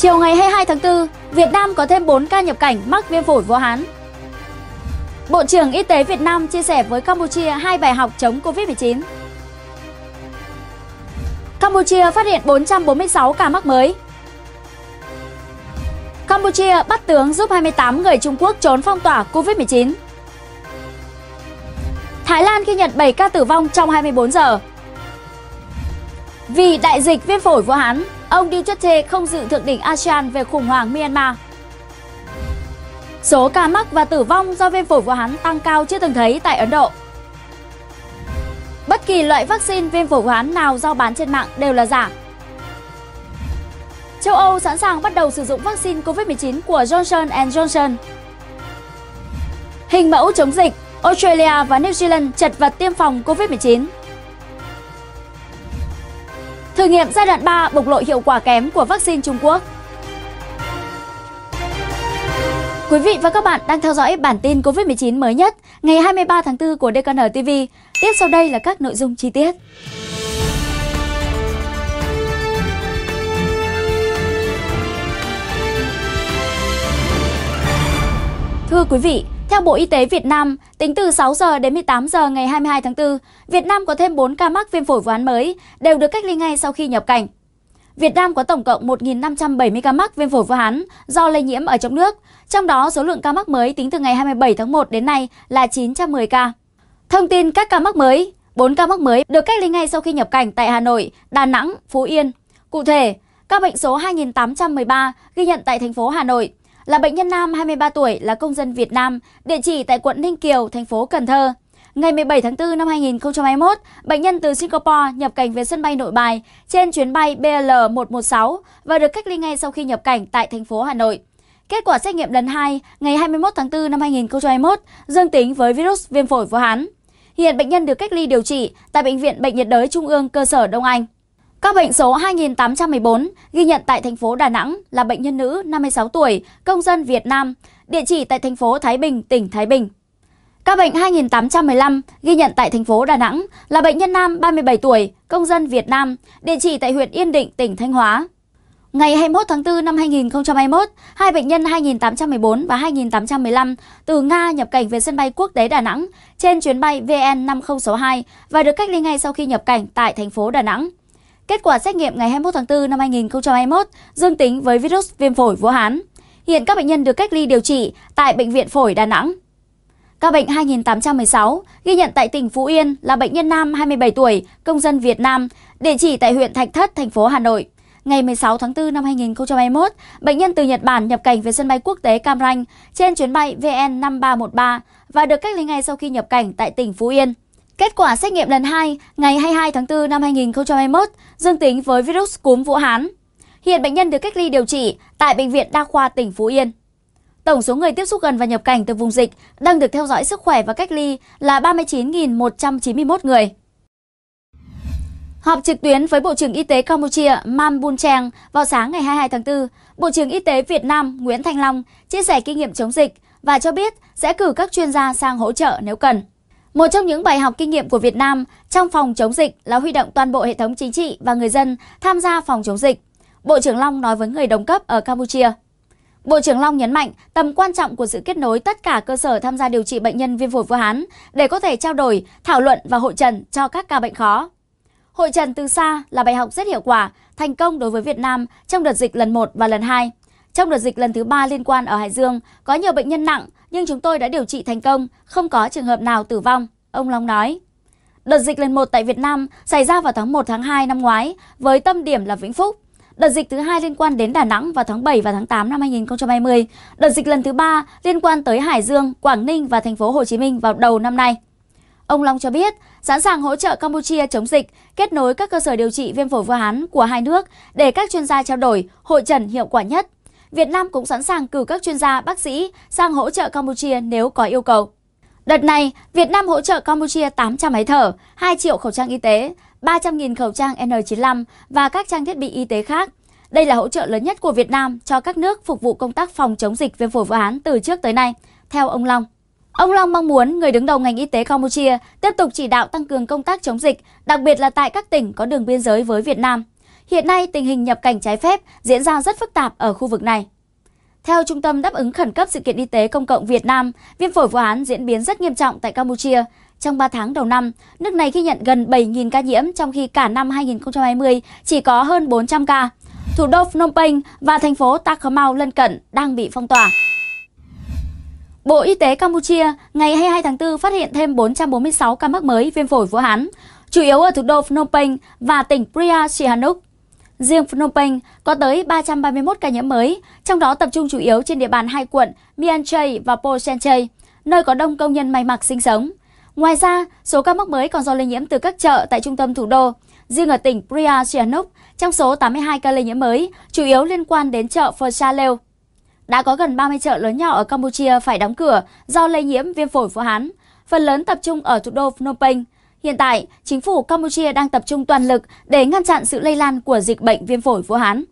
Chiều ngày 22 tháng 4, Việt Nam có thêm 4 ca nhập cảnh mắc viêm phổi Vũ Hán. Bộ trưởng Y tế Việt Nam chia sẻ với Campuchia hai bài học chống Covid-19. Campuchia phát hiện 446 ca mắc mới. Campuchia bắt tướng giúp 28 người Trung Quốc trốn phong tỏa Covid-19. Thái Lan ghi nhận 7 ca tử vong trong 24 giờ. Vì đại dịch viêm phổi Vũ Hán, Ông Duterte không dự thượng đỉnh ASEAN về khủng hoảng Myanmar. Số ca mắc và tử vong do viêm phổi Vũ Hán tăng cao chưa từng thấy tại Ấn Độ. Bất kỳ loại vaccine viêm phổi Vũ Hán nào giao bán trên mạng đều là giả. Châu Âu sẵn sàng bắt đầu sử dụng vaccine COVID-19 của Johnson Johnson. Hình mẫu chống dịch, Australia và New Zealand chật vật tiêm phòng COVID-19. Thử nghiệm giai đoạn 3 bộc lộ hiệu quả kém của vaccine Trung Quốc Quý vị và các bạn đang theo dõi bản tin COVID-19 mới nhất ngày 23 tháng 4 của DKN TV. Tiếp sau đây là các nội dung chi tiết. Thưa quý vị, theo Bộ Y tế Việt Nam, tính từ 6 giờ đến 18 giờ ngày 22 tháng 4, Việt Nam có thêm 4 ca mắc viêm phổi ván mới, đều được cách ly ngay sau khi nhập cảnh. Việt Nam có tổng cộng 1.570 ca mắc viêm phổi Vũ Hán do lây nhiễm ở trong nước, trong đó số lượng ca mắc mới tính từ ngày 27 tháng 1 đến nay là 910 ca. Thông tin các ca mắc mới, 4 ca mắc mới được cách ly ngay sau khi nhập cảnh tại Hà Nội, Đà Nẵng, Phú Yên. Cụ thể, ca bệnh số 2813 ghi nhận tại thành phố Hà Nội, là bệnh nhân nam 23 tuổi là công dân Việt Nam, địa chỉ tại quận Ninh Kiều, thành phố Cần Thơ. Ngày 17 tháng 4 năm 2021, bệnh nhân từ Singapore nhập cảnh về sân bay Nội Bài trên chuyến bay BL116 và được cách ly ngay sau khi nhập cảnh tại thành phố Hà Nội. Kết quả xét nghiệm lần 2 ngày 21 tháng 4 năm 2021 dương tính với virus viêm phổi Vũ Hán. Hiện bệnh nhân được cách ly điều trị tại Bệnh viện Bệnh nhiệt đới Trung ương cơ sở Đông Anh. Các bệnh số 2814 ghi nhận tại thành phố Đà Nẵng là bệnh nhân nữ 56 tuổi, công dân Việt Nam, địa chỉ tại thành phố Thái Bình, tỉnh Thái Bình. Các bệnh 2815 ghi nhận tại thành phố Đà Nẵng là bệnh nhân nam 37 tuổi, công dân Việt Nam, địa chỉ tại huyện Yên Định, tỉnh Thanh Hóa. Ngày 21 tháng 4 năm 2021, hai bệnh nhân 2814 và 2815 từ Nga nhập cảnh về sân bay quốc tế Đà Nẵng trên chuyến bay VN5062 và được cách ly ngay sau khi nhập cảnh tại thành phố Đà Nẵng. Kết quả xét nghiệm ngày 21 tháng 4 năm 2021 dương tính với virus viêm phổi Vũ Hán. Hiện các bệnh nhân được cách ly điều trị tại Bệnh viện Phổi Đà Nẵng. Ca bệnh 2816 ghi nhận tại tỉnh Phú Yên là bệnh nhân nam 27 tuổi, công dân Việt Nam, địa chỉ tại huyện Thạch Thất, thành phố Hà Nội. Ngày 16 tháng 4 năm 2021, bệnh nhân từ Nhật Bản nhập cảnh về sân bay quốc tế Cam Ranh trên chuyến bay VN5313 và được cách ly ngay sau khi nhập cảnh tại tỉnh Phú Yên. Kết quả xét nghiệm lần 2 ngày 22 tháng 4 năm 2021 dương tính với virus cúm Vũ Hán. Hiện bệnh nhân được cách ly điều trị tại Bệnh viện Đa khoa tỉnh Phú Yên. Tổng số người tiếp xúc gần và nhập cảnh từ vùng dịch đang được theo dõi sức khỏe và cách ly là 39.191 người. Họp trực tuyến với Bộ trưởng Y tế Campuchia Man Bun Trang vào sáng ngày 22 tháng 4, Bộ trưởng Y tế Việt Nam Nguyễn Thanh Long chia sẻ kinh nghiệm chống dịch và cho biết sẽ cử các chuyên gia sang hỗ trợ nếu cần. Một trong những bài học kinh nghiệm của Việt Nam trong phòng chống dịch là huy động toàn bộ hệ thống chính trị và người dân tham gia phòng chống dịch. Bộ trưởng Long nói với người đồng cấp ở Campuchia. Bộ trưởng Long nhấn mạnh tầm quan trọng của sự kết nối tất cả cơ sở tham gia điều trị bệnh nhân viêm phổi Vũ Hán để có thể trao đổi, thảo luận và hội trần cho các ca bệnh khó. Hội trần từ xa là bài học rất hiệu quả, thành công đối với Việt Nam trong đợt dịch lần 1 và lần 2. Trong đợt dịch lần thứ 3 liên quan ở Hải Dương, có nhiều bệnh nhân nặng nhưng chúng tôi đã điều trị thành công, không có trường hợp nào tử vong, ông Long nói. Đợt dịch lần 1 tại Việt Nam xảy ra vào tháng 1 tháng 2 năm ngoái với tâm điểm là Vĩnh Phúc. Đợt dịch thứ hai liên quan đến Đà Nẵng vào tháng 7 và tháng 8 năm 2020. Đợt dịch lần thứ ba liên quan tới Hải Dương, Quảng Ninh và thành phố Hồ Chí Minh vào đầu năm nay. Ông Long cho biết, sẵn sàng hỗ trợ Campuchia chống dịch, kết nối các cơ sở điều trị viêm phổi Vũ Hán của hai nước để các chuyên gia trao đổi, hội trần hiệu quả nhất. Việt Nam cũng sẵn sàng cử các chuyên gia, bác sĩ sang hỗ trợ Campuchia nếu có yêu cầu. Đợt này, Việt Nam hỗ trợ Campuchia 800 máy thở, 2 triệu khẩu trang y tế, 300.000 khẩu trang N95 và các trang thiết bị y tế khác. Đây là hỗ trợ lớn nhất của Việt Nam cho các nước phục vụ công tác phòng chống dịch viêm phổi Vũ Hán từ trước tới nay, theo ông Long. Ông Long mong muốn người đứng đầu ngành y tế Campuchia tiếp tục chỉ đạo tăng cường công tác chống dịch, đặc biệt là tại các tỉnh có đường biên giới với Việt Nam. Hiện nay, tình hình nhập cảnh trái phép diễn ra rất phức tạp ở khu vực này. Theo Trung tâm Đáp ứng Khẩn cấp Sự kiện Y tế Công cộng Việt Nam, viêm phổi vũ án diễn biến rất nghiêm trọng tại Campuchia. Trong 3 tháng đầu năm, nước này ghi nhận gần 7.000 ca nhiễm, trong khi cả năm 2020 chỉ có hơn 400 ca. Thủ đô Phnom Penh và thành phố Takhmau lân cận đang bị phong tỏa. Bộ Y tế Campuchia ngày 22 tháng 4 phát hiện thêm 446 ca mắc mới viêm phổi Vũ Hán, chủ yếu ở thủ đô Phnom Penh và tỉnh Priya Sihanouk. Riêng Phnom Penh có tới 331 ca nhiễm mới, trong đó tập trung chủ yếu trên địa bàn hai quận Mien Chay và Po Sen Chay, nơi có đông công nhân may mặc sinh sống. Ngoài ra, số ca mắc mới còn do lây nhiễm từ các chợ tại trung tâm thủ đô. Riêng ở tỉnh Pria Sihanouk, trong số 82 ca lây nhiễm mới, chủ yếu liên quan đến chợ Phở Sa Đã có gần 30 chợ lớn nhỏ ở Campuchia phải đóng cửa do lây nhiễm viêm phổi phổ hán, phần lớn tập trung ở thủ đô Phnom Penh. Hiện tại, chính phủ Campuchia đang tập trung toàn lực để ngăn chặn sự lây lan của dịch bệnh viêm phổi Vũ Hán.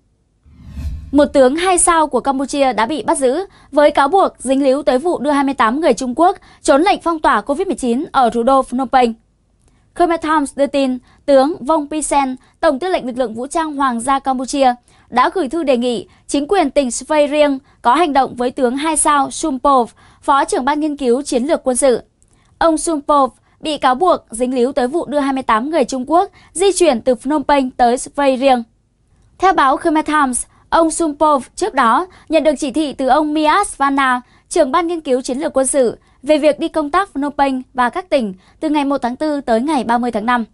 Một tướng hai sao của Campuchia đã bị bắt giữ với cáo buộc dính líu tới vụ đưa 28 người Trung Quốc trốn lệnh phong tỏa COVID-19 ở thủ đô Phnom Penh. Khmer Times đưa tin, tướng Vong Pisen, Tổng tư lệnh lực lượng vũ trang Hoàng gia Campuchia, đã gửi thư đề nghị chính quyền tỉnh Svay riêng có hành động với tướng hai sao Sumpov, phó trưởng ban nghiên cứu chiến lược quân sự. Ông Sumpov bị cáo buộc dính líu tới vụ đưa 28 người Trung Quốc di chuyển từ Phnom Penh tới Svay riêng. Theo báo Khmer Times, ông Sumpov trước đó nhận được chỉ thị từ ông Mias Vana, trưởng ban nghiên cứu chiến lược quân sự, về việc đi công tác Phnom Penh và các tỉnh từ ngày 1 tháng 4 tới ngày 30 tháng 5.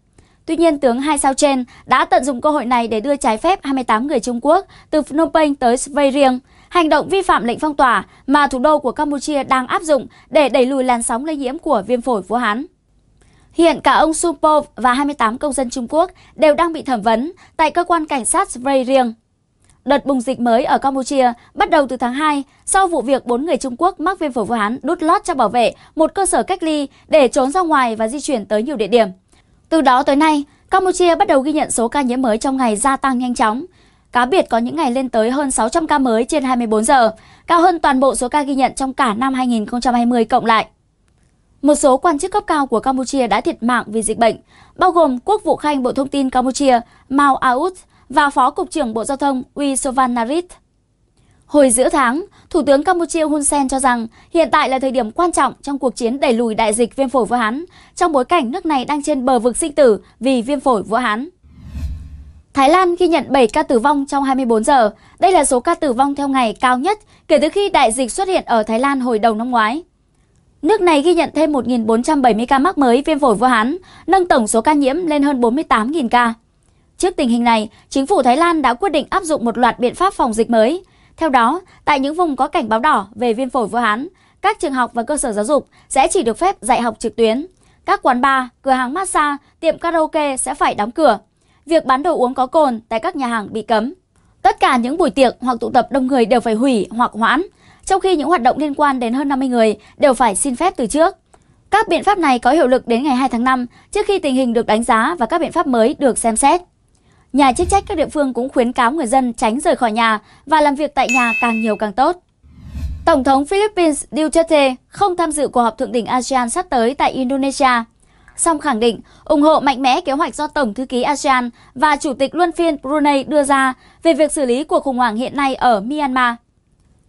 Tuy nhiên, tướng hai sao trên đã tận dụng cơ hội này để đưa trái phép 28 người Trung Quốc từ Phnom Penh tới Svay riêng, hành động vi phạm lệnh phong tỏa mà thủ đô của Campuchia đang áp dụng để đẩy lùi làn sóng lây nhiễm của viêm phổi Vũ Hán. Hiện cả ông Supo và 28 công dân Trung Quốc đều đang bị thẩm vấn tại cơ quan cảnh sát Svay riêng. Đợt bùng dịch mới ở Campuchia bắt đầu từ tháng 2 sau vụ việc 4 người Trung Quốc mắc viêm phổi Vũ Hán đút lót cho bảo vệ một cơ sở cách ly để trốn ra ngoài và di chuyển tới nhiều địa điểm. Từ đó tới nay, Campuchia bắt đầu ghi nhận số ca nhiễm mới trong ngày gia tăng nhanh chóng. Cá biệt có những ngày lên tới hơn 600 ca mới trên 24 giờ, cao hơn toàn bộ số ca ghi nhận trong cả năm 2020 cộng lại. Một số quan chức cấp cao của Campuchia đã thiệt mạng vì dịch bệnh, bao gồm Quốc vụ Khanh Bộ Thông tin Campuchia Mao Aout và Phó Cục trưởng Bộ Giao thông Uy Sovanarit. Hồi giữa tháng, Thủ tướng Campuchia Hun Sen cho rằng hiện tại là thời điểm quan trọng trong cuộc chiến đẩy lùi đại dịch viêm phổi Vũ Hán, trong bối cảnh nước này đang trên bờ vực sinh tử vì viêm phổi Vũ Hán. Thái Lan ghi nhận 7 ca tử vong trong 24 giờ. Đây là số ca tử vong theo ngày cao nhất kể từ khi đại dịch xuất hiện ở Thái Lan hồi đầu năm ngoái. Nước này ghi nhận thêm 1.470 ca mắc mới viêm phổi Vũ Hán, nâng tổng số ca nhiễm lên hơn 48.000 ca. Trước tình hình này, chính phủ Thái Lan đã quyết định áp dụng một loạt biện pháp phòng dịch mới. Theo đó, tại những vùng có cảnh báo đỏ về viêm phổi Vũ Hán, các trường học và cơ sở giáo dục sẽ chỉ được phép dạy học trực tuyến. Các quán bar, cửa hàng massage, tiệm karaoke sẽ phải đóng cửa. Việc bán đồ uống có cồn tại các nhà hàng bị cấm. Tất cả những buổi tiệc hoặc tụ tập đông người đều phải hủy hoặc hoãn trong khi những hoạt động liên quan đến hơn 50 người đều phải xin phép từ trước. Các biện pháp này có hiệu lực đến ngày 2 tháng 5 trước khi tình hình được đánh giá và các biện pháp mới được xem xét. Nhà chức trách các địa phương cũng khuyến cáo người dân tránh rời khỏi nhà và làm việc tại nhà càng nhiều càng tốt. Tổng thống Philippines Duterte không tham dự cuộc họp thượng đỉnh ASEAN sắp tới tại Indonesia, song khẳng định ủng hộ mạnh mẽ kế hoạch do Tổng thư ký ASEAN và Chủ tịch Luân phiên Brunei đưa ra về việc xử lý cuộc khủng hoảng hiện nay ở Myanmar.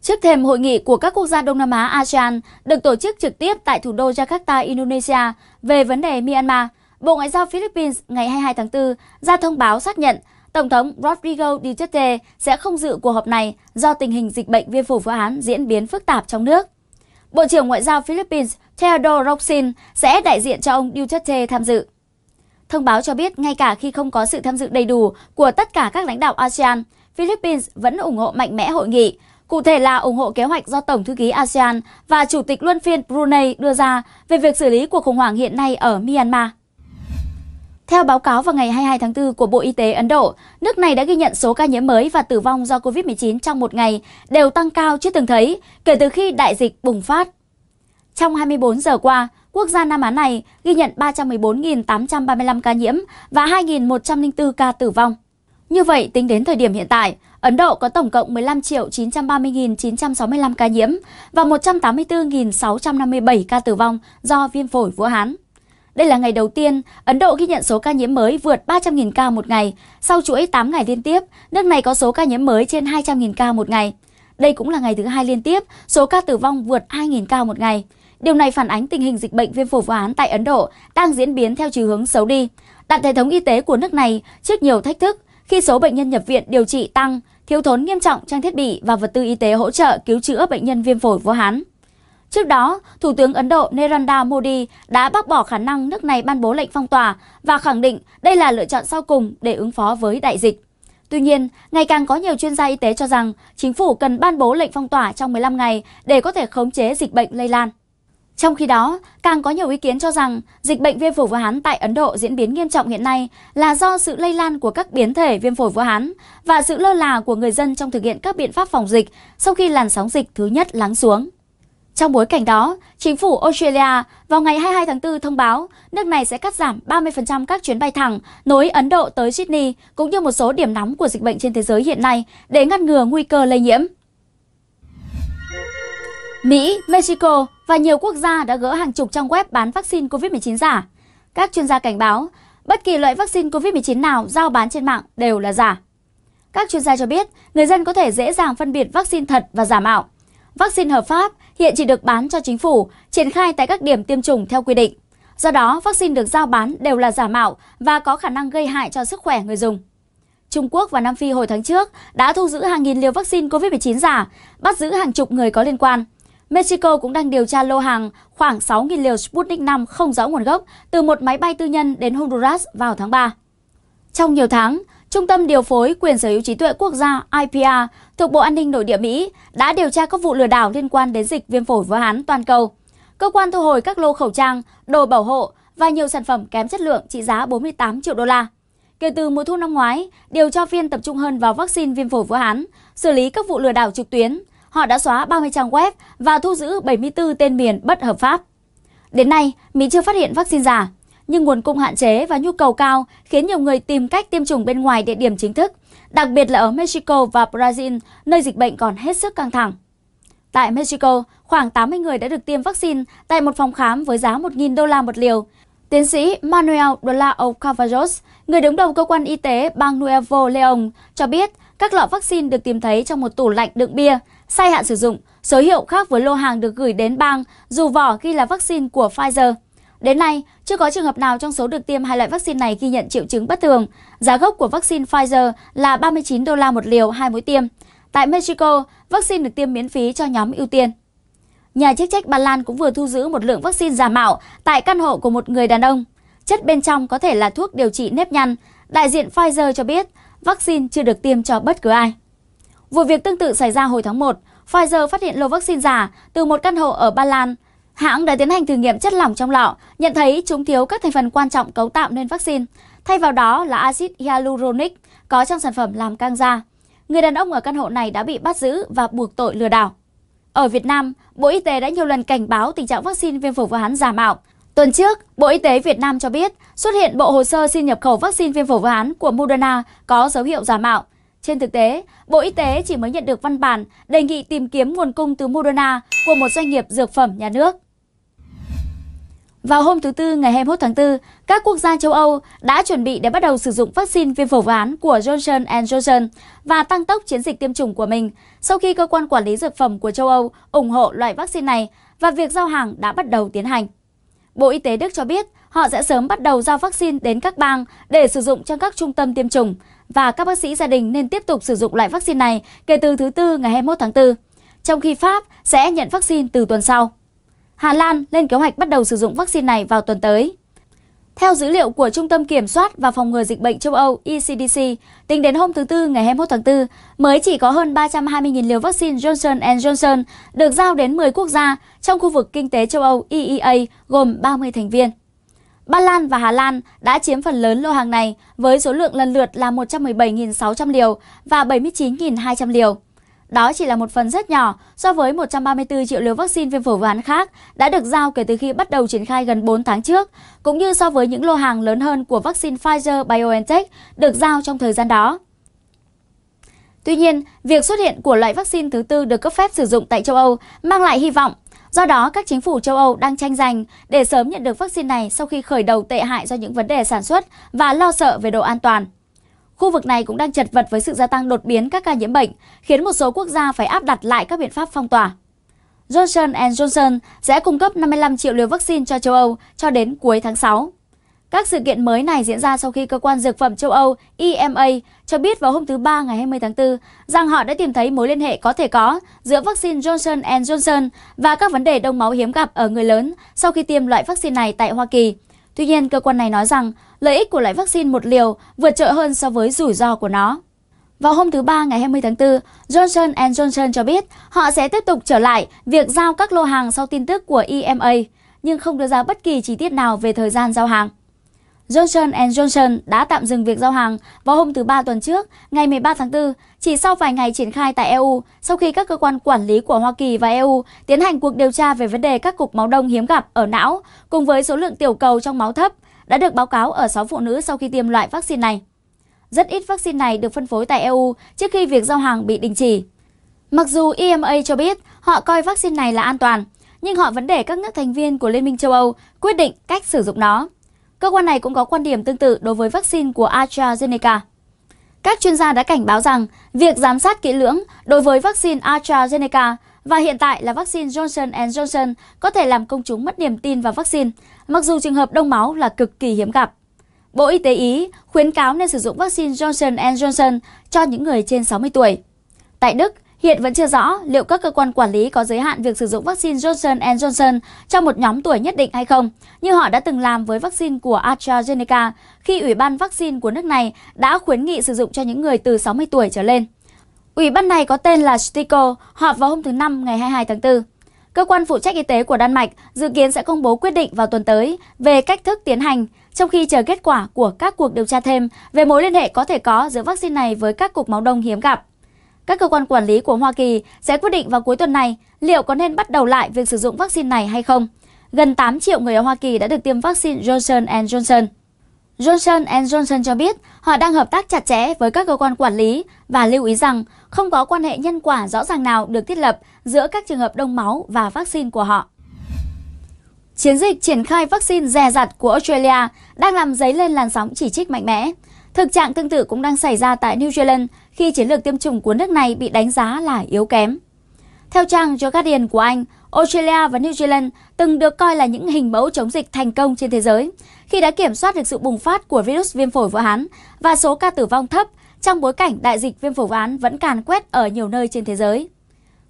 Trước thềm hội nghị của các quốc gia Đông Nam Á ASEAN được tổ chức trực tiếp tại thủ đô Jakarta, Indonesia về vấn đề Myanmar, Bộ Ngoại giao Philippines ngày 22 tháng 4 ra thông báo xác nhận Tổng thống Rodrigo Duterte sẽ không dự cuộc họp này do tình hình dịch bệnh viêm phổi phổi án diễn biến phức tạp trong nước. Bộ trưởng Ngoại giao Philippines Theodore Roxin sẽ đại diện cho ông Duterte tham dự. Thông báo cho biết ngay cả khi không có sự tham dự đầy đủ của tất cả các lãnh đạo ASEAN, Philippines vẫn ủng hộ mạnh mẽ hội nghị cụ thể là ủng hộ kế hoạch do Tổng thư ký ASEAN và Chủ tịch Luân phiên Brunei đưa ra về việc xử lý cuộc khủng hoảng hiện nay ở Myanmar. Theo báo cáo vào ngày 22 tháng 4 của Bộ Y tế Ấn Độ, nước này đã ghi nhận số ca nhiễm mới và tử vong do COVID-19 trong một ngày đều tăng cao chưa từng thấy kể từ khi đại dịch bùng phát. Trong 24 giờ qua, quốc gia Nam Á này ghi nhận 314.835 ca nhiễm và 2.104 ca tử vong. Như vậy, tính đến thời điểm hiện tại, Ấn Độ có tổng cộng 15.930.965 ca nhiễm và 184.657 ca tử vong do viêm phổi Vũ Hán. Đây là ngày đầu tiên Ấn Độ ghi nhận số ca nhiễm mới vượt 300.000 ca một ngày. Sau chuỗi 8 ngày liên tiếp, nước này có số ca nhiễm mới trên 200.000 ca một ngày. Đây cũng là ngày thứ hai liên tiếp số ca tử vong vượt 2.000 ca một ngày. Điều này phản ánh tình hình dịch bệnh viêm phổi Vũ Hán tại Ấn Độ đang diễn biến theo chiều hướng xấu đi. Đặt hệ thống y tế của nước này trước nhiều thách thức khi số bệnh nhân nhập viện điều trị tăng, thiếu thốn nghiêm trọng trang thiết bị và vật tư y tế hỗ trợ cứu chữa bệnh nhân viêm phổi Vũ Hán. Trước đó, Thủ tướng Ấn Độ Narendra Modi đã bác bỏ khả năng nước này ban bố lệnh phong tỏa và khẳng định đây là lựa chọn sau cùng để ứng phó với đại dịch. Tuy nhiên, ngày càng có nhiều chuyên gia y tế cho rằng chính phủ cần ban bố lệnh phong tỏa trong 15 ngày để có thể khống chế dịch bệnh lây lan. Trong khi đó, càng có nhiều ý kiến cho rằng dịch bệnh viêm phổi Vũ Hán tại Ấn Độ diễn biến nghiêm trọng hiện nay là do sự lây lan của các biến thể viêm phổi Vũ Hán và sự lơ là của người dân trong thực hiện các biện pháp phòng dịch sau khi làn sóng dịch thứ nhất lắng xuống. Trong bối cảnh đó, chính phủ Australia vào ngày 22 tháng 4 thông báo nước này sẽ cắt giảm 30% các chuyến bay thẳng nối Ấn Độ tới Sydney cũng như một số điểm nóng của dịch bệnh trên thế giới hiện nay để ngăn ngừa nguy cơ lây nhiễm. Mỹ, Mexico và nhiều quốc gia đã gỡ hàng chục trang web bán vaccine COVID-19 giả. Các chuyên gia cảnh báo, bất kỳ loại vaccine COVID-19 nào giao bán trên mạng đều là giả. Các chuyên gia cho biết, người dân có thể dễ dàng phân biệt vaccine thật và giả mạo. Vaccine hợp pháp hiện chỉ được bán cho chính phủ, triển khai tại các điểm tiêm chủng theo quy định. Do đó, vaccine được giao bán đều là giả mạo và có khả năng gây hại cho sức khỏe người dùng. Trung Quốc và Nam Phi hồi tháng trước đã thu giữ hàng nghìn liều vaccine COVID-19 giả, bắt giữ hàng chục người có liên quan. Mexico cũng đang điều tra lô hàng khoảng 6.000 liều Sputnik V không rõ nguồn gốc từ một máy bay tư nhân đến Honduras vào tháng 3. Trong nhiều tháng, Trung tâm Điều phối Quyền Sở hữu trí tuệ quốc gia IPR thuộc Bộ An ninh Nội địa Mỹ đã điều tra các vụ lừa đảo liên quan đến dịch viêm phổi Vũ Hán toàn cầu. Cơ quan thu hồi các lô khẩu trang, đồ bảo hộ và nhiều sản phẩm kém chất lượng trị giá 48 triệu đô la. Kể từ mùa thu năm ngoái, điều tra viên tập trung hơn vào vaccine viêm phổi Vũ Hán, xử lý các vụ lừa đảo trực tuyến, họ đã xóa 30 trang web và thu giữ 74 tên miền bất hợp pháp. Đến nay, Mỹ chưa phát hiện vaccine giả, nhưng nguồn cung hạn chế và nhu cầu cao khiến nhiều người tìm cách tiêm chủng bên ngoài địa điểm chính thức, đặc biệt là ở Mexico và Brazil, nơi dịch bệnh còn hết sức căng thẳng. Tại Mexico, khoảng 80 người đã được tiêm vaccine tại một phòng khám với giá 1.000 đô la một liều. Tiến sĩ Manuel Dola Ocavalos, người đứng đầu cơ quan y tế bang Nuevo León, cho biết các lọ vaccine được tìm thấy trong một tủ lạnh đựng bia sai hạn sử dụng, số hiệu khác với lô hàng được gửi đến bang dù vỏ ghi là vaccine của Pfizer. Đến nay, chưa có trường hợp nào trong số được tiêm hai loại vaccine này ghi nhận triệu chứng bất thường. Giá gốc của vaccine Pfizer là 39 đô la một liều hai mũi tiêm. Tại Mexico, vaccine được tiêm miễn phí cho nhóm ưu tiên. Nhà chức trách Ba Lan cũng vừa thu giữ một lượng vaccine giả mạo tại căn hộ của một người đàn ông. Chất bên trong có thể là thuốc điều trị nếp nhăn. Đại diện Pfizer cho biết, vaccine chưa được tiêm cho bất cứ ai. Vụ việc tương tự xảy ra hồi tháng 1, Pfizer phát hiện lô vaccine giả từ một căn hộ ở Ba Lan. Hãng đã tiến hành thử nghiệm chất lỏng trong lọ, nhận thấy chúng thiếu các thành phần quan trọng cấu tạo nên vaccine. Thay vào đó là axit hyaluronic có trong sản phẩm làm căng da. Người đàn ông ở căn hộ này đã bị bắt giữ và buộc tội lừa đảo. Ở Việt Nam, Bộ Y tế đã nhiều lần cảnh báo tình trạng vaccine viêm phổi Vũ Hán giả mạo. Tuần trước, Bộ Y tế Việt Nam cho biết xuất hiện bộ hồ sơ xin nhập khẩu vaccine viêm phổi Vũ Hán của Moderna có dấu hiệu giả mạo. Trên thực tế, Bộ Y tế chỉ mới nhận được văn bản đề nghị tìm kiếm nguồn cung từ Moderna của một doanh nghiệp dược phẩm nhà nước. Vào hôm thứ Tư ngày 21 tháng 4, các quốc gia châu Âu đã chuẩn bị để bắt đầu sử dụng vaccine viêm phổi ván của Johnson Johnson và tăng tốc chiến dịch tiêm chủng của mình sau khi cơ quan quản lý dược phẩm của châu Âu ủng hộ loại vaccine này và việc giao hàng đã bắt đầu tiến hành. Bộ Y tế Đức cho biết họ sẽ sớm bắt đầu giao vaccine đến các bang để sử dụng trong các trung tâm tiêm chủng và các bác sĩ gia đình nên tiếp tục sử dụng loại vaccine này kể từ thứ Tư ngày 21 tháng 4, trong khi Pháp sẽ nhận vaccine từ tuần sau. Hà Lan lên kế hoạch bắt đầu sử dụng vaccine này vào tuần tới. Theo dữ liệu của Trung tâm Kiểm soát và Phòng ngừa Dịch bệnh châu Âu ECDC, tính đến hôm thứ Tư ngày 21 tháng 4, mới chỉ có hơn 320.000 liều vaccine Johnson Johnson được giao đến 10 quốc gia trong khu vực kinh tế châu Âu EEA gồm 30 thành viên. Ba Lan và Hà Lan đã chiếm phần lớn lô hàng này với số lượng lần lượt là 117.600 liều và 79.200 liều. Đó chỉ là một phần rất nhỏ so với 134 triệu liều vaccine viêm phổi Vũ khác đã được giao kể từ khi bắt đầu triển khai gần 4 tháng trước, cũng như so với những lô hàng lớn hơn của vaccine Pfizer-BioNTech được giao trong thời gian đó. Tuy nhiên, việc xuất hiện của loại vaccine thứ tư được cấp phép sử dụng tại châu Âu mang lại hy vọng Do đó, các chính phủ châu Âu đang tranh giành để sớm nhận được vaccine này sau khi khởi đầu tệ hại do những vấn đề sản xuất và lo sợ về độ an toàn. Khu vực này cũng đang chật vật với sự gia tăng đột biến các ca nhiễm bệnh, khiến một số quốc gia phải áp đặt lại các biện pháp phong tỏa. Johnson Johnson sẽ cung cấp 55 triệu liều vaccine cho châu Âu cho đến cuối tháng 6. Các sự kiện mới này diễn ra sau khi cơ quan dược phẩm châu Âu EMA cho biết vào hôm thứ Ba ngày 20 tháng 4 rằng họ đã tìm thấy mối liên hệ có thể có giữa vaccine Johnson Johnson và các vấn đề đông máu hiếm gặp ở người lớn sau khi tiêm loại vaccine này tại Hoa Kỳ. Tuy nhiên, cơ quan này nói rằng lợi ích của loại vaccine một liều vượt trội hơn so với rủi ro của nó. Vào hôm thứ Ba ngày 20 tháng 4, Johnson Johnson cho biết họ sẽ tiếp tục trở lại việc giao các lô hàng sau tin tức của EMA, nhưng không đưa ra bất kỳ chi tiết nào về thời gian giao hàng. Johnson Johnson đã tạm dừng việc giao hàng vào hôm thứ Ba tuần trước, ngày 13 tháng 4, chỉ sau vài ngày triển khai tại EU, sau khi các cơ quan quản lý của Hoa Kỳ và EU tiến hành cuộc điều tra về vấn đề các cục máu đông hiếm gặp ở não, cùng với số lượng tiểu cầu trong máu thấp, đã được báo cáo ở 6 phụ nữ sau khi tiêm loại vaccine này. Rất ít vaccine này được phân phối tại EU trước khi việc giao hàng bị đình chỉ. Mặc dù EMA cho biết họ coi vaccine này là an toàn, nhưng họ vẫn để các nước thành viên của Liên minh châu Âu quyết định cách sử dụng nó. Cơ quan này cũng có quan điểm tương tự đối với vaccine của AstraZeneca. Các chuyên gia đã cảnh báo rằng việc giám sát kỹ lưỡng đối với vaccine AstraZeneca và hiện tại là vaccine Johnson Johnson có thể làm công chúng mất niềm tin vào vaccine, mặc dù trường hợp đông máu là cực kỳ hiếm gặp. Bộ Y tế Ý khuyến cáo nên sử dụng vaccine Johnson Johnson cho những người trên 60 tuổi. Tại Đức, Hiện vẫn chưa rõ liệu các cơ quan quản lý có giới hạn việc sử dụng vaccine Johnson Johnson cho một nhóm tuổi nhất định hay không, như họ đã từng làm với vaccine của AstraZeneca khi Ủy ban vaccine của nước này đã khuyến nghị sử dụng cho những người từ 60 tuổi trở lên. Ủy ban này có tên là STIKO, họp vào hôm thứ Năm ngày 22 tháng 4. Cơ quan phụ trách y tế của Đan Mạch dự kiến sẽ công bố quyết định vào tuần tới về cách thức tiến hành, trong khi chờ kết quả của các cuộc điều tra thêm về mối liên hệ có thể có giữa vaccine này với các cục máu đông hiếm gặp. Các cơ quan quản lý của Hoa Kỳ sẽ quyết định vào cuối tuần này liệu có nên bắt đầu lại việc sử dụng vaccine này hay không. Gần 8 triệu người ở Hoa Kỳ đã được tiêm vaccine Johnson Johnson. Johnson Johnson cho biết họ đang hợp tác chặt chẽ với các cơ quan quản lý và lưu ý rằng không có quan hệ nhân quả rõ ràng nào được thiết lập giữa các trường hợp đông máu và vaccine của họ. Chiến dịch triển khai vaccine dè dặt của Australia đang làm dấy lên làn sóng chỉ trích mạnh mẽ. Thực trạng tương tự cũng đang xảy ra tại New Zealand khi chiến lược tiêm chủng của nước này bị đánh giá là yếu kém. Theo trang The Guardian của Anh, Australia và New Zealand từng được coi là những hình mẫu chống dịch thành công trên thế giới khi đã kiểm soát được sự bùng phát của virus viêm phổi vũ hán và số ca tử vong thấp trong bối cảnh đại dịch viêm phổi vũ hán vẫn càn quét ở nhiều nơi trên thế giới.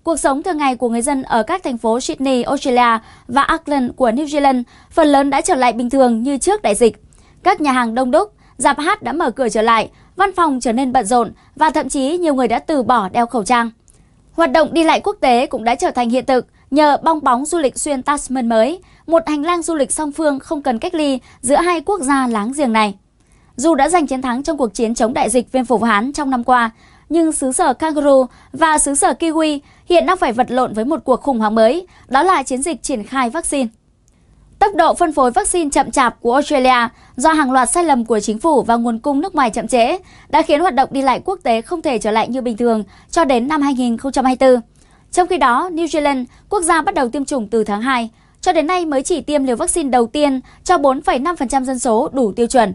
Cuộc sống thường ngày của người dân ở các thành phố Sydney, Australia và Auckland của New Zealand phần lớn đã trở lại bình thường như trước đại dịch. Các nhà hàng đông đúc, dạp hát đã mở cửa trở lại, văn phòng trở nên bận rộn và thậm chí nhiều người đã từ bỏ đeo khẩu trang. Hoạt động đi lại quốc tế cũng đã trở thành hiện thực nhờ bong bóng du lịch xuyên Tasman mới, một hành lang du lịch song phương không cần cách ly giữa hai quốc gia láng giềng này. Dù đã giành chiến thắng trong cuộc chiến chống đại dịch viêm phổi Vũ Hán trong năm qua, nhưng xứ sở kangaroo và xứ sở kiwi hiện đang phải vật lộn với một cuộc khủng hoảng mới, đó là chiến dịch triển khai vaccine. Tốc độ phân phối vaccine chậm chạp của Australia do hàng loạt sai lầm của chính phủ và nguồn cung nước ngoài chậm trễ đã khiến hoạt động đi lại quốc tế không thể trở lại như bình thường cho đến năm 2024. Trong khi đó, New Zealand, quốc gia bắt đầu tiêm chủng từ tháng 2, cho đến nay mới chỉ tiêm liều vaccine đầu tiên cho 4,5% dân số đủ tiêu chuẩn.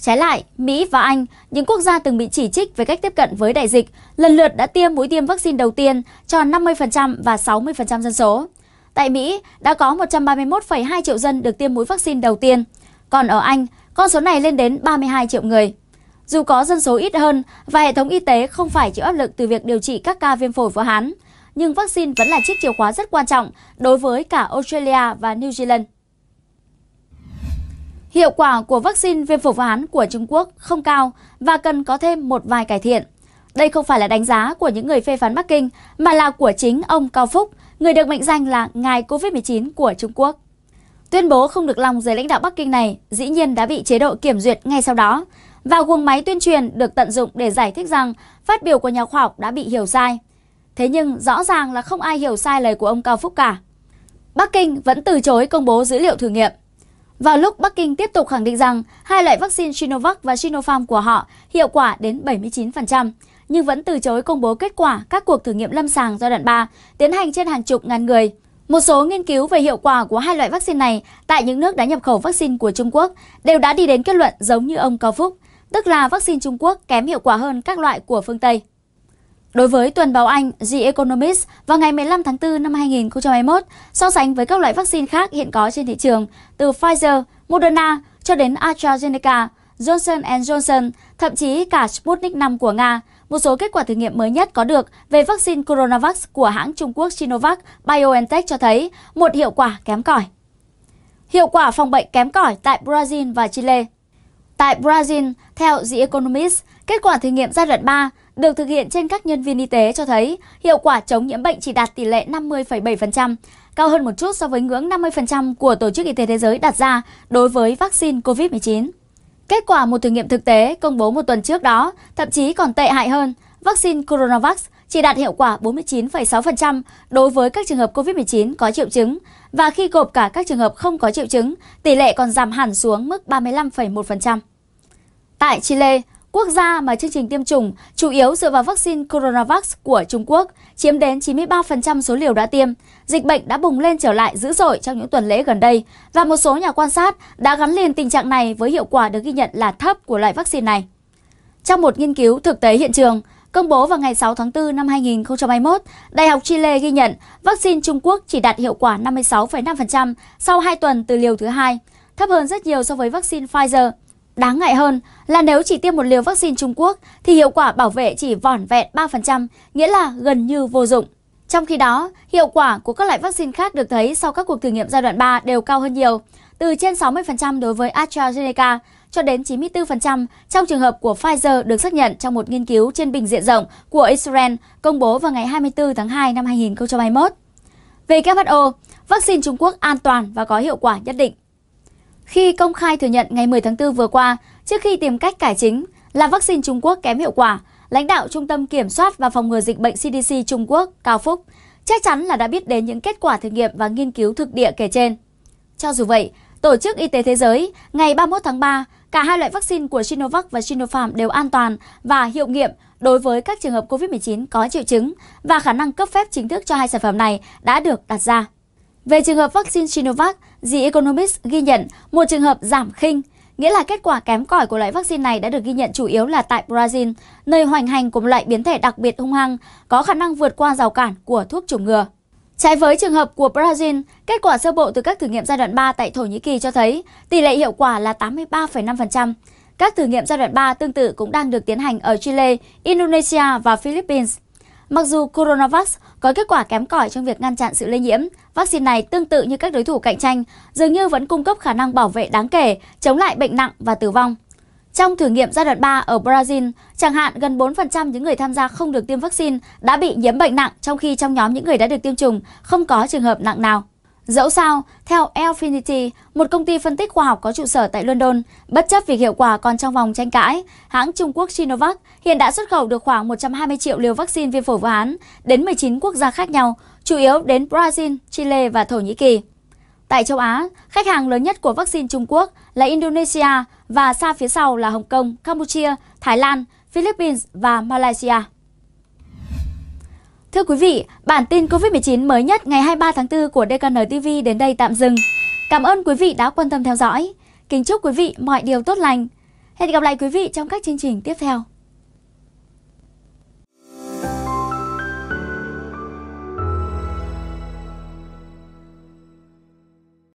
Trái lại, Mỹ và Anh, những quốc gia từng bị chỉ trích về cách tiếp cận với đại dịch, lần lượt đã tiêm mũi tiêm vaccine đầu tiên cho 50% và 60% dân số. Tại Mỹ đã có 131,2 triệu dân được tiêm mũi vaccine đầu tiên, còn ở Anh, con số này lên đến 32 triệu người. Dù có dân số ít hơn và hệ thống y tế không phải chịu áp lực từ việc điều trị các ca viêm phổi vô hán, nhưng vaccine vẫn là chiếc chìa khóa rất quan trọng đối với cả Australia và New Zealand. Hiệu quả của vaccine viêm phổi vô hán của Trung Quốc không cao và cần có thêm một vài cải thiện. Đây không phải là đánh giá của những người phê phán Bắc Kinh, mà là của chính ông Cao Phúc, người được mệnh danh là ngài COVID-19 của Trung Quốc. Tuyên bố không được lòng giới lãnh đạo Bắc Kinh này dĩ nhiên đã bị chế độ kiểm duyệt ngay sau đó và guồng máy tuyên truyền được tận dụng để giải thích rằng phát biểu của nhà khoa học đã bị hiểu sai. Thế nhưng rõ ràng là không ai hiểu sai lời của ông Cao Phúc cả. Bắc Kinh vẫn từ chối công bố dữ liệu thử nghiệm. Vào lúc Bắc Kinh tiếp tục khẳng định rằng hai loại vaccine Sinovac và Sinopharm của họ hiệu quả đến 79%, nhưng vẫn từ chối công bố kết quả các cuộc thử nghiệm lâm sàng giai đoạn 3 tiến hành trên hàng chục ngàn người. Một số nghiên cứu về hiệu quả của hai loại vaccine này tại những nước đã nhập khẩu vaccine của Trung Quốc đều đã đi đến kết luận giống như ông Cao Phúc, tức là vaccine Trung Quốc kém hiệu quả hơn các loại của phương Tây. Đối với tuần báo Anh The Economist vào ngày 15 tháng 4 năm 2021, so sánh với các loại vaccine khác hiện có trên thị trường, từ Pfizer, Moderna cho đến AstraZeneca, Johnson Johnson, thậm chí cả Sputnik V của Nga, một số kết quả thử nghiệm mới nhất có được về vaccine Coronavac của hãng Trung Quốc Sinovac BioNTech cho thấy một hiệu quả kém cỏi. Hiệu quả phòng bệnh kém cỏi tại Brazil và Chile Tại Brazil, theo The Economist, kết quả thử nghiệm giai đoạn 3 được thực hiện trên các nhân viên y tế cho thấy hiệu quả chống nhiễm bệnh chỉ đạt tỷ lệ 50,7%, cao hơn một chút so với ngưỡng 50% của Tổ chức Y tế Thế giới đặt ra đối với vaccine COVID-19. Kết quả một thử nghiệm thực tế công bố một tuần trước đó thậm chí còn tệ hại hơn. Vaccine Coronavac chỉ đạt hiệu quả 49,6% đối với các trường hợp COVID-19 có triệu chứng và khi gộp cả các trường hợp không có triệu chứng, tỷ lệ còn giảm hẳn xuống mức 35,1%. Tại Chile, quốc gia mà chương trình tiêm chủng chủ yếu dựa vào vaccine Coronavac của Trung Quốc, chiếm đến 93% số liều đã tiêm. Dịch bệnh đã bùng lên trở lại dữ dội trong những tuần lễ gần đây và một số nhà quan sát đã gắn liền tình trạng này với hiệu quả được ghi nhận là thấp của loại vaccine này. Trong một nghiên cứu thực tế hiện trường, công bố vào ngày 6 tháng 4 năm 2021, Đại học Chile ghi nhận vaccine Trung Quốc chỉ đạt hiệu quả 56,5% sau 2 tuần từ liều thứ hai, thấp hơn rất nhiều so với vaccine Pfizer – Đáng ngại hơn là nếu chỉ tiêm một liều vaccine Trung Quốc thì hiệu quả bảo vệ chỉ vỏn vẹn 3%, nghĩa là gần như vô dụng. Trong khi đó, hiệu quả của các loại vaccine khác được thấy sau các cuộc thử nghiệm giai đoạn 3 đều cao hơn nhiều, từ trên 60% đối với AstraZeneca cho đến 94% trong trường hợp của Pfizer được xác nhận trong một nghiên cứu trên bình diện rộng của Israel công bố vào ngày 24 tháng 2 năm 2021. WHO, vaccine Trung Quốc an toàn và có hiệu quả nhất định khi công khai thừa nhận ngày 10 tháng 4 vừa qua, trước khi tìm cách cải chính là vaccine Trung Quốc kém hiệu quả, lãnh đạo Trung tâm Kiểm soát và Phòng ngừa Dịch bệnh CDC Trung Quốc Cao Phúc chắc chắn là đã biết đến những kết quả thử nghiệm và nghiên cứu thực địa kể trên. Cho dù vậy, Tổ chức Y tế Thế giới ngày 31 tháng 3, cả hai loại vaccine của Sinovac và Sinopharm đều an toàn và hiệu nghiệm đối với các trường hợp COVID-19 có triệu chứng và khả năng cấp phép chính thức cho hai sản phẩm này đã được đặt ra. Về trường hợp vaccine Sinovac, The Economist ghi nhận một trường hợp giảm khinh, nghĩa là kết quả kém cỏi của loại vaccine này đã được ghi nhận chủ yếu là tại Brazil, nơi hoành hành của một loại biến thể đặc biệt hung hăng, có khả năng vượt qua rào cản của thuốc chủng ngừa. Trái với trường hợp của Brazil, kết quả sơ bộ từ các thử nghiệm giai đoạn 3 tại Thổ Nhĩ Kỳ cho thấy tỷ lệ hiệu quả là 83,5%. Các thử nghiệm giai đoạn 3 tương tự cũng đang được tiến hành ở Chile, Indonesia và Philippines. Mặc dù CoronaVax có kết quả kém cỏi trong việc ngăn chặn sự lây nhiễm. Vaccine này tương tự như các đối thủ cạnh tranh, dường như vẫn cung cấp khả năng bảo vệ đáng kể, chống lại bệnh nặng và tử vong. Trong thử nghiệm giai đoạn 3 ở Brazil, chẳng hạn gần 4% những người tham gia không được tiêm vaccine đã bị nhiễm bệnh nặng trong khi trong nhóm những người đã được tiêm chủng không có trường hợp nặng nào. Dẫu sao, theo Alfinity, một công ty phân tích khoa học có trụ sở tại London, bất chấp việc hiệu quả còn trong vòng tranh cãi, hãng Trung Quốc Sinovac hiện đã xuất khẩu được khoảng 120 triệu liều vaccine viêm phổi Vũ Hán đến 19 quốc gia khác nhau, chủ yếu đến Brazil, Chile và Thổ Nhĩ Kỳ. Tại châu Á, khách hàng lớn nhất của vaccine Trung Quốc là Indonesia và xa phía sau là Hồng Kông, Campuchia, Thái Lan, Philippines và Malaysia. Thưa quý vị, bản tin COVID-19 mới nhất ngày 23 tháng 4 của DKN TV đến đây tạm dừng. Cảm ơn quý vị đã quan tâm theo dõi. Kính chúc quý vị mọi điều tốt lành. Hẹn gặp lại quý vị trong các chương trình tiếp theo.